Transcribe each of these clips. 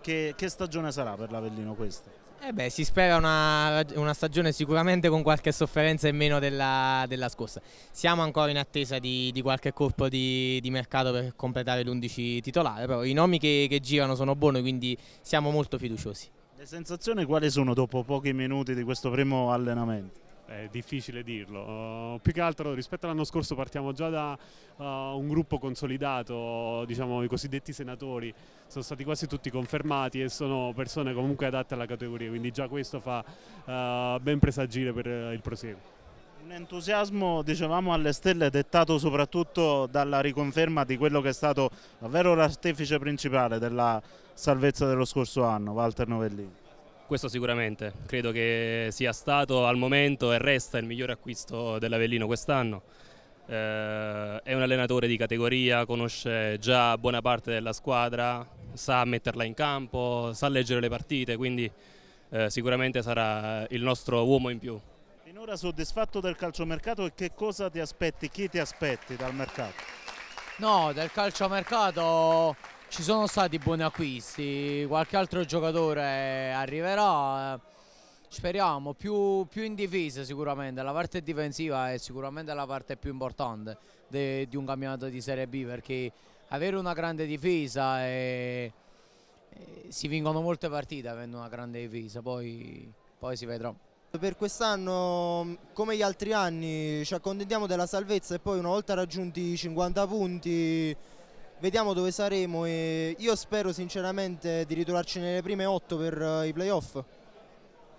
Che, che stagione sarà per l'Avellino questa? Eh beh, si spera una, una, stagione sicuramente con qualche sofferenza in meno della, della scorsa. Siamo ancora in attesa di, di qualche colpo di, di, mercato per completare l'11 titolare, però i nomi che, che, girano sono buoni, quindi siamo molto fiduciosi. Le sensazioni quali sono dopo pochi minuti di questo primo allenamento? è difficile dirlo. Uh, più che altro rispetto all'anno scorso partiamo già da uh, un gruppo consolidato, diciamo i cosiddetti senatori, sono stati quasi tutti confermati e sono persone comunque adatte alla categoria, quindi già questo fa uh, ben presagire per il proseguo. Un entusiasmo, dicevamo, alle stelle dettato soprattutto dalla riconferma di quello che è stato davvero l'artefice principale della salvezza dello scorso anno, Walter Novellini. Questo sicuramente, credo che sia stato al momento e resta il migliore acquisto dell'Avellino quest'anno. Eh, è un allenatore di categoria, conosce già buona parte della squadra, sa metterla in campo, sa leggere le partite, quindi eh, sicuramente sarà il nostro uomo in più. Finora soddisfatto del calciomercato e che cosa ti aspetti, chi ti aspetti dal mercato? No, del calciomercato ci sono stati buoni acquisti, qualche altro giocatore arriverà, speriamo, più, più in difesa sicuramente, la parte difensiva è sicuramente la parte più importante de, di un campionato di Serie B perché avere una grande difesa e, e si vincono molte partite avendo una grande difesa, poi, poi si vedrà. Per quest'anno, mm, come gli altri anni, ci accontentiamo della salvezza e poi una volta raggiunti i 50 punti vediamo dove saremo e io spero sinceramente di ritrovarci nelle prime otto per eh, i playoff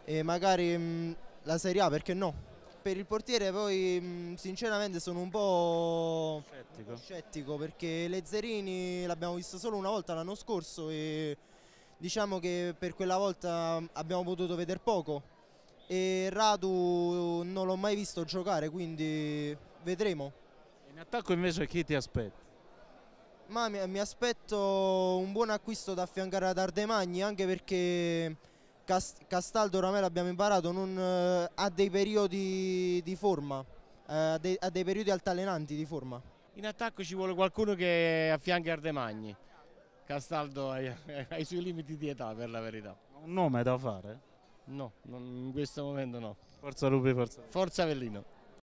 e magari mh, mm, la Serie A perché no? Per il portiere poi mh, mm, sinceramente sono un po' scettico, scettico perché Lezzerini l'abbiamo visto solo una volta l'anno scorso e diciamo che per quella volta mm, abbiamo potuto vedere poco e Radu non l'ho mai visto giocare quindi vedremo. In attacco invece chi ti aspetta? Ma mi, mi aspetto un buon acquisto da affiancare ad Ardemagni anche perché Cast Castaldo oramai l'abbiamo imparato, non, eh, ha dei periodi di forma, eh, ha, dei, ha dei periodi altalenanti di forma. In attacco ci vuole qualcuno che affianchi Ardemagni. Castaldo ha i suoi limiti di età per la verità. Un nome da fare? No, non, in questo momento no. Forza Lupi, forza. Forza Avellino.